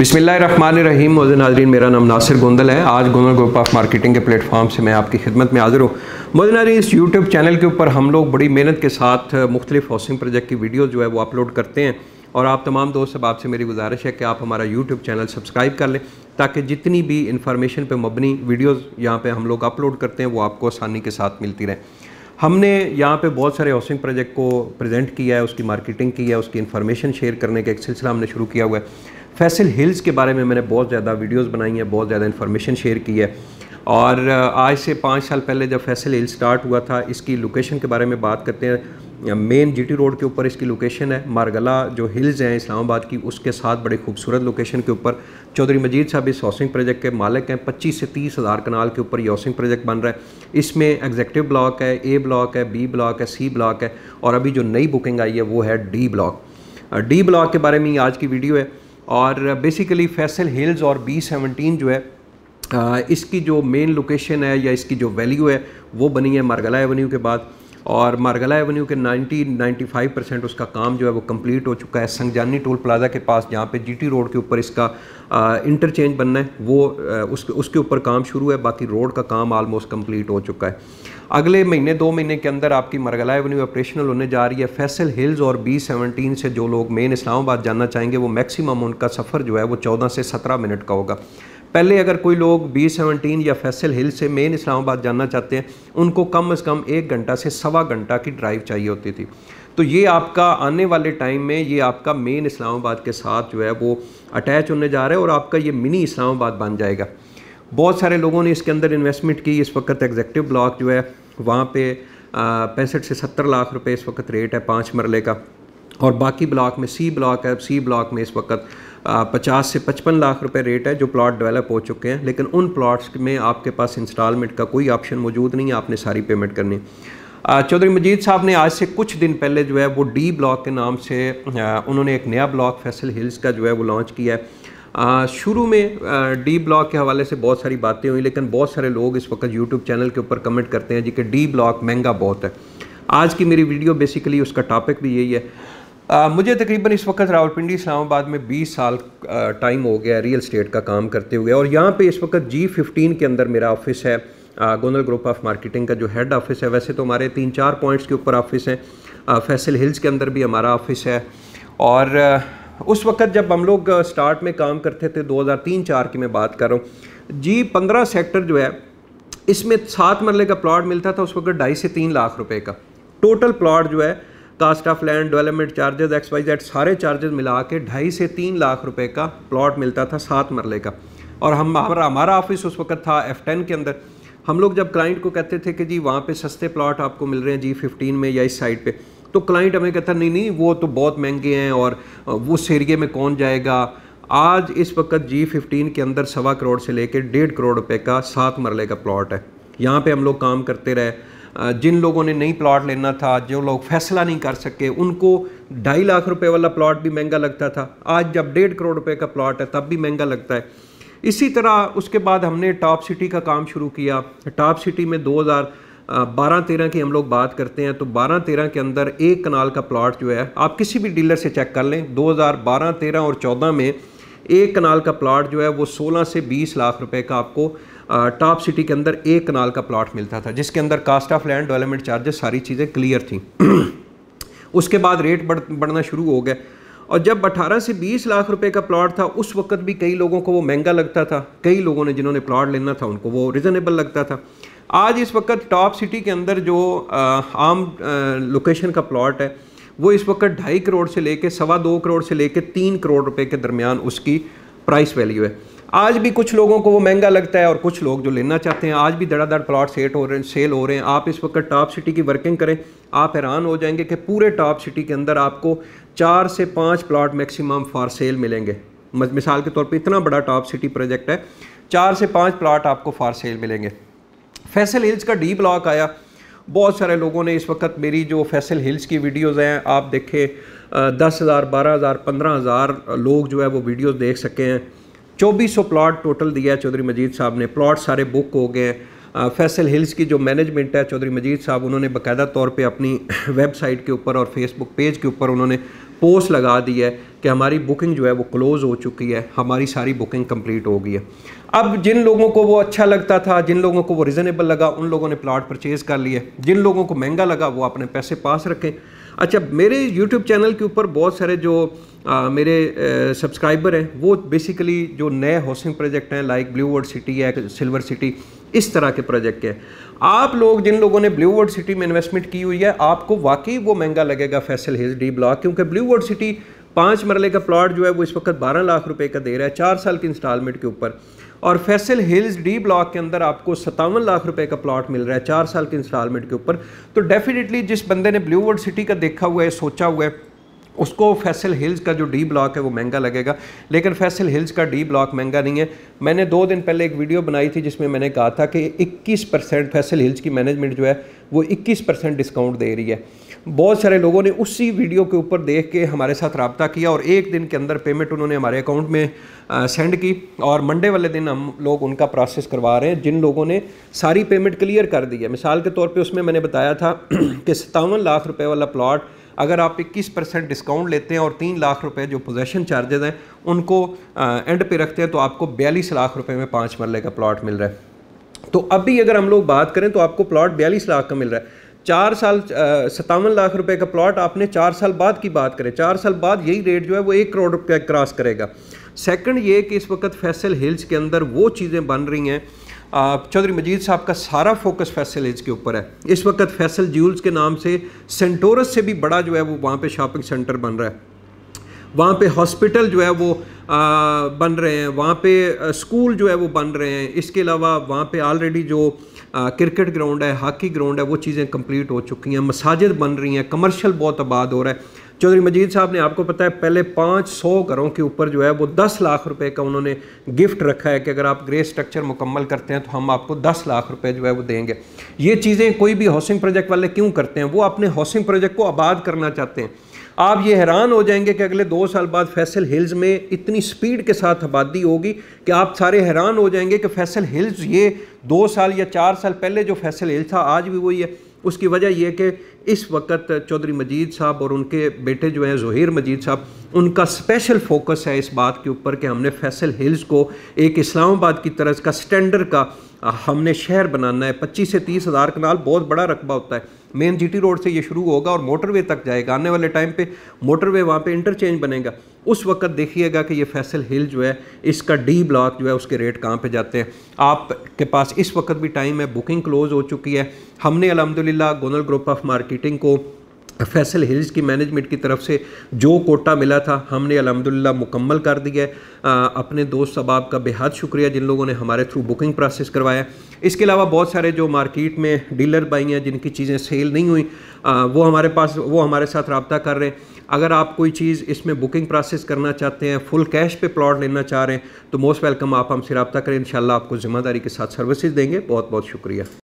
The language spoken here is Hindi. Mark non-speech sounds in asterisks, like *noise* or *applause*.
बिसमीम मोज़ नाजरीन मेरा नाम नासिर गोंदल है आज गोंदल ग्रुप ऑफ मार्केटिंग के प्लेटफॉर्म से मैं आपकी खिदमत में हाज़िर हूँ मोज़ नाजरीन इस यूट्यूब चैनल के ऊपर हम लोग बड़ी मेहनत के साथ मुख्तलिफ हाउसिंग प्रोजेक्ट की वीडियो जो है वो अपलोड करते हैं और आप तमाम दोस्त अब आपसे मेरी गुजारिश है कि आप हमारा यूट्यूब चैनल सब्सक्राइब कर लें ताकि जितनी भी इंफॉर्मेशन पर मबनी वीडियोज़ यहाँ पर हम लोग अपलोड करते हैं वो आपको आसानी के साथ मिलती रहें हमने यहाँ पे बहुत सारे हाउसिंग प्रोजेक्ट को प्रेजेंट किया है उसकी मार्केटिंग की है उसकी इन्फॉर्मेशन शेयर करने का एक सिलसिला हमने शुरू किया हुआ है फैसल हिल्स के बारे में मैंने बहुत ज़्यादा वीडियोस बनाई हैं बहुत ज़्यादा इन्फॉर्मेशन शेयर की है और आज से पाँच साल पहले जब फैसल हिल स्टार्ट हुआ था इसकी लोकेशन के बारे में बात करते हैं मेन जीटी रोड के ऊपर इसकी लोकेशन है मारगला जो हिल्स हैं इस्लामाबाद की उसके साथ बड़े खूबसूरत लोकेशन के ऊपर चौधरी मजीद साहब इस हाउसिंग प्रोजेक्ट के मालिक हैं 25 से तीस हज़ार कनाल के ऊपर ये हाउसिंग प्रोजेक्ट बन रहा है इसमें एग्जेक्टिव ब्लॉक है ए ब्लॉक है बी ब्लॉक है सी ब्लॉक है और अभी जो नई बुकिंग आई है वो है डी ब्लॉक डी ब्लॉक के बारे में आज की वीडियो है और बेसिकली फैसल हिल्स और बी सेवनटीन जो है uh, इसकी जो मेन लोकेशन है या इसकी जो वैल्यू है वो बनी है मरगला एवेन्यू के बाद और मारगला एवेन्यू के 90 95 परसेंट उसका काम जो है वो कंप्लीट हो चुका है संगजानी टोल प्लाज़ा के पास जहाँ पे जीटी रोड के ऊपर इसका आ, इंटरचेंज बनना है वो आ, उस, उसके ऊपर काम शुरू है बाकी रोड का काम आलमोस्ट कंप्लीट हो चुका है अगले महीने दो महीने के अंदर आपकी मरगला एवेन्यू ऑपरेशनल होने जा रही है फैसल हिल्स और बी सेवनटीन से जो लोग मेन इस्लामाबाद जाना चाहेंगे वो मैक्सिमम उनका सफ़र जो है वो चौदह से सत्रह मिनट का होगा पहले अगर कोई लोग बी सेवनटीन या फैसल हिल से मेन इस्लामाबाद जाना चाहते हैं उनको कम अज़ कम एक घंटा से सवा घंटा की ड्राइव चाहिए होती थी तो ये आपका आने वाले टाइम में ये आपका मेन इस्लामाबाद के साथ जो है वो अटैच होने जा रहा है और आपका ये मिनी इस्लामाबाद बन जाएगा बहुत सारे लोगों ने इसके अंदर इन्वेस्टमेंट की इस वक्त एग्जेक्टिव ब्लॉक जो है वहाँ पे पैंसठ से सत्तर लाख रुपए इस वक्त रेट है पाँच मरले का और बाकी ब्लॉक में सी ब्लॉक है सी ब्लॉक में इस वक्त पचास से पचपन लाख रुपए रेट है जो प्लॉट डेवलप हो चुके हैं लेकिन उन प्लॉट्स में आपके पास इंस्टॉलमेंट का कोई ऑप्शन मौजूद नहीं है आपने सारी पेमेंट करनी चौधरी मजीद साहब ने आज से कुछ दिन पहले जो है वो डी ब्लॉक के नाम से उन्होंने एक नया ब्लॉक फैसल हिल्स का जो है वो लॉन्च किया है शुरू में डी ब्लॉक के हवाले से बहुत सारी बातें हुई लेकिन बहुत सारे लोग इस वक्त यूट्यूब चैनल के ऊपर कमेंट करते हैं जी कि डी ब्लॉक महंगा बहुत है आज की मेरी वीडियो बेसिकली उसका टॉपिक भी यही है आ, मुझे तकरीबन इस वक्त रावलपिंडी इस्लामाबाद में 20 साल टाइम हो गया रियल स्टेट का काम करते हुए और यहाँ पे इस वक्त जी फिफ्टीन के अंदर मेरा ऑफिस है गोनल ग्रुप ऑफ मार्केटिंग का जो हेड ऑफिस है वैसे तो हमारे तीन चार पॉइंट्स के ऊपर ऑफिस हैं फैसल हिल्स के अंदर भी हमारा ऑफिस है और उस वक्त जब हम लोग स्टार्ट में काम करते थे 2003-4 की मैं बात कर रहा हूँ जी पंद्रह सेक्टर जो है इसमें सात मरले का प्लाट मिलता था उस वक्त ढाई से तीन लाख रुपए का टोटल प्लाट जो है cost of land development charges X Y Z सारे चार्जेज मिला के ढाई से तीन लाख रुपए का प्लॉट मिलता था सात मरले का और हम हमारा हमारा ऑफिस उस वक्त था एफ टेन के अंदर हम लोग जब क्लाइंट को कहते थे कि जी वहाँ पे सस्ते प्लॉट आपको मिल रहे हैं जी फिफ्टीन में या इस साइड पे तो क्लाइंट हमें कहता नहीं नहीं वो तो बहुत महंगे हैं और उस एरिए में कौन जाएगा आज इस वक्त जी फिफ्टीन के अंदर सवा करोड़ से लेकर डेढ़ करोड़ रुपए का सात मरले का प्लॉट है यहाँ पे हम लोग काम करते रहे जिन लोगों ने नई प्लॉट लेना था जो लोग फैसला नहीं कर सके उनको ढाई लाख रुपए वाला प्लॉट भी महंगा लगता था आज जब डेढ़ करोड़ रुपए का प्लॉट है तब भी महंगा लगता है इसी तरह उसके बाद हमने टॉप सिटी का काम शुरू किया टॉप सिटी में 2012 तेरह की हम लोग बात करते हैं तो 12 तेरह के अंदर एक कनाल का प्लॉट जो है आप किसी भी डीलर से चेक कर लें 2012 तेरह और 14 में एक कनाल का प्लॉट जो है वो 16 से 20 लाख रुपए का आपको टॉप सिटी के अंदर एक कनाल का प्लॉट मिलता था जिसके अंदर cost of land development charges सारी चीज़ें क्लियर थी *clears throat* उसके बाद रेट बढ़ बढ़ना शुरू हो गया और जब 18 से 20 लाख रुपए का प्लॉट था उस वक्त भी कई लोगों को वो महंगा लगता था कई लोगों ने जिन्होंने प्लॉट लेना था उनको वो रिजनेबल लगता था आज इस वक्त टॉप सिटी के अंदर जो आम लोकेशन का प्लॉट है वो इस वक्त ढाई करोड़ से लेके सवा दो करोड़ से लेके तीन करोड़ रुपए के दरमियान उसकी प्राइस वैल्यू है आज भी कुछ लोगों को वो महंगा लगता है और कुछ लोग जो लेना चाहते हैं आज भी धड़ाधड़ प्लाट सेट हो रहे हैं सेल हो रहे हैं आप इस वक्त टॉप सिटी की वर्किंग करें आप हैरान हो जाएंगे कि पूरे टॉप सिटी के अंदर आपको चार से पाँच प्लाट मैक्सिमम फॉर सेल मिलेंगे मिसाल के तौर पर इतना बड़ा टॉप सिटी प्रोजेक्ट है चार से पाँच प्लाट आपको फॉर सेल मिलेंगे फैसल हिल्स का डी ब्लॉक आया बहुत सारे लोगों ने इस वक्त मेरी जो फैसल हिल्स की वीडियोस हैं आप देखें दस हज़ार बारह हज़ार पंद्रह हज़ार लोग जो है वो वीडियोस देख सके हैं चौबीस सौ प्लाट टोटल दिया है चौधरी मजीद साहब ने प्लाट सारे बुक हो गए हैं फैसल हिल्स की जो मैनेजमेंट है चौधरी मजीद साहब उन्होंने बाकायदा तौर पे अपनी *clears throat* वेबसाइट के ऊपर और फेसबुक पेज के ऊपर उन्होंने पोस्ट लगा दी है कि हमारी बुकिंग जो है वो क्लोज़ हो चुकी है हमारी सारी बुकिंग कंप्लीट हो गई है अब जिन लोगों को वो अच्छा लगता था जिन लोगों को वो रिजनेबल लगा उन लोगों ने प्लाट परचेज़ कर लिए जिन लोगों को महंगा लगा वो अपने पैसे पास रखें अच्छा मेरे यूट्यूब चैनल के ऊपर बहुत सारे जो आ, मेरे सब्सक्राइबर हैं वो बेसिकली जो नए हाउसिंग प्रोजेक्ट हैं लाइक ब्लू वर्ड सिटी है सिल्वर सिटी इस तरह के प्रोजेक्ट के आप लोग जिन लोगों ने ब्लू वर्ड सिटी में इन्वेस्टमेंट की हुई है आपको वाकई वो महंगा लगेगा फैसल हिल्स डी ब्लॉक क्योंकि ब्लू वर्ड सिटी पाँच मरले का प्लाट जो है वो इस वक्त बारह लाख रुपये का दे रहा है चार साल की इंस्टॉलमेंट के ऊपर और फैसल हिल्स डी ब्लॉक के अंदर आपको सतावन लाख रुपए का प्लॉट मिल रहा है चार साल के इंस्टॉलमेंट के ऊपर तो डेफिनेटली जिस बंदे ने ब्लू सिटी का देखा हुआ है सोचा हुआ है उसको फैसल हिल्स का जो डी ब्लॉक है वो महंगा लगेगा लेकिन फैसल हिल्स का डी ब्लॉक महंगा नहीं है मैंने दो दिन पहले एक वीडियो बनाई थी जिसमें मैंने कहा था कि इक्कीस परसेंट फैसल हिल्स की मैनेजमेंट जो है वो इक्कीस परसेंट डिस्काउंट दे रही है बहुत सारे लोगों ने उसी वीडियो के ऊपर देख के हमारे साथ रबता किया और एक दिन के अंदर पेमेंट उन्होंने हमारे अकाउंट में सेंड की और मंडे वाले दिन हम लोग उनका प्रोसेस करवा रहे हैं जिन लोगों ने सारी पेमेंट क्लियर कर दी है मिसाल के तौर पर उसमें मैंने बताया था *clears throat* कि सत्तावन लाख रुपये वाला प्लाट अगर आप इक्कीस परसेंट डिस्काउंट लेते हैं और तीन लाख रुपए जो पोजेशन चार्जेज हैं उनको एंड पे रखते हैं तो आपको बयालीस लाख रुपए में पाँच मरले का प्लॉट मिल रहा है तो अभी अगर हम लोग बात करें तो आपको प्लॉट बयालीस लाख का मिल रहा है चार साल सतावन लाख रुपए का प्लॉट आपने चार साल बाद की बात करें चार साल बाद यही रेट जो है वो एक करोड़ रुपया क्रॉस करेगा सेकंड ये कि इस वक्त फैसल हिल्स के अंदर वो चीज़ें बन रही हैं चौधरी मजीद साहब का सारा फोकस फैसल हिल्स के ऊपर है इस वक्त फैसल ज्यूल्स के नाम से सेंटोरस से भी बड़ा जो है वो वहाँ पर शॉपिंग सेंटर बन रहा है वहाँ पे हॉस्पिटल जो है वो आ, बन रहे हैं वहाँ पे स्कूल जो है वो बन रहे हैं इसके अलावा वहाँ पे ऑलरेडी जो क्रिकेट ग्राउंड है हॉकी ग्राउंड है वो चीज़ें कंप्लीट हो चुकी हैं मसाजिद बन रही हैं कमर्शियल बहुत आबाद हो रहा है चौधरी मजीद साहब ने आपको पता है पहले पाँच सौ घरों के ऊपर जो है वो दस लाख रुपए का उन्होंने गिफ्ट रखा है कि अगर आप ग्रे स्ट्रक्चर मुकम्मल करते हैं तो हम आपको दस लाख रुपए जो है वो देंगे ये चीज़ें कोई भी हाउसिंग प्रोजेक्ट वाले क्यों करते हैं वो अपने हाउसिंग प्रोजेक्ट को आबाद करना चाहते हैं आप ये हैरान हो जाएंगे कि अगले दो साल बाद फैसल हिल्स में इतनी स्पीड के साथ आबादी होगी कि आप सारे हैरान हो जाएंगे कि फैसल हिल्स ये दो साल या चार साल पहले जो फैसल हिल्स था आज भी वही है उसकी वजह यह कि इस वक्त चौधरी मजीद साहब और उनके बेटे जो हैं जहीर मजीद साहब उनका स्पेशल फोकस है इस बात के ऊपर कि हमने फैसल हिल्स को एक इस्लामाबाद की तरह का स्टैंडर्ड का हमने शहर बनाना है पच्चीस से तीस हज़ार कनाल बहुत बड़ा रकबा होता है मेन जीटी रोड से ये शुरू होगा और मोटरवे तक जाएगा आने वाले टाइम पे मोटरवे वहाँ पे इंटरचेंज बनेगा उस वक्त देखिएगा कि ये फैसल हिल जो है इसका डी ब्लॉक जो है उसके रेट कहाँ पे जाते हैं आपके पास इस वक्त भी टाइम है बुकिंग क्लोज़ हो चुकी है हमने अलहमदिल्ला गोनल ग्रुप ऑफ मार्केटिंग को फैसल हिल्स की मैनेजमेंट की तरफ से जो कोटा मिला था हमने अलहमदिल्ला मुकम्मल कर दिया है आ, अपने दोस्त सबाब का बेहद शुक्रिया जिन लोगों ने हमारे थ्रू बुकिंग प्रोसेस करवाया इसके अलावा बहुत सारे जो मार्केट में डीलर बाई हैं जिनकी चीज़ें सेल नहीं हुई आ, वो हमारे पास वो हमारे साथ रबता कर रहे हैं अगर आप कोई चीज़ इसमें बुकिंग प्रोसेस करना चाहते हैं फुल कैश पे प्लॉट लेना चाह रहे हैं तो मोस्ट वेलकम आप हमसे रबता करें इन आपको ज़िम्मेदारी के साथ सर्विसेज देंगे बहुत बहुत शुक्रिया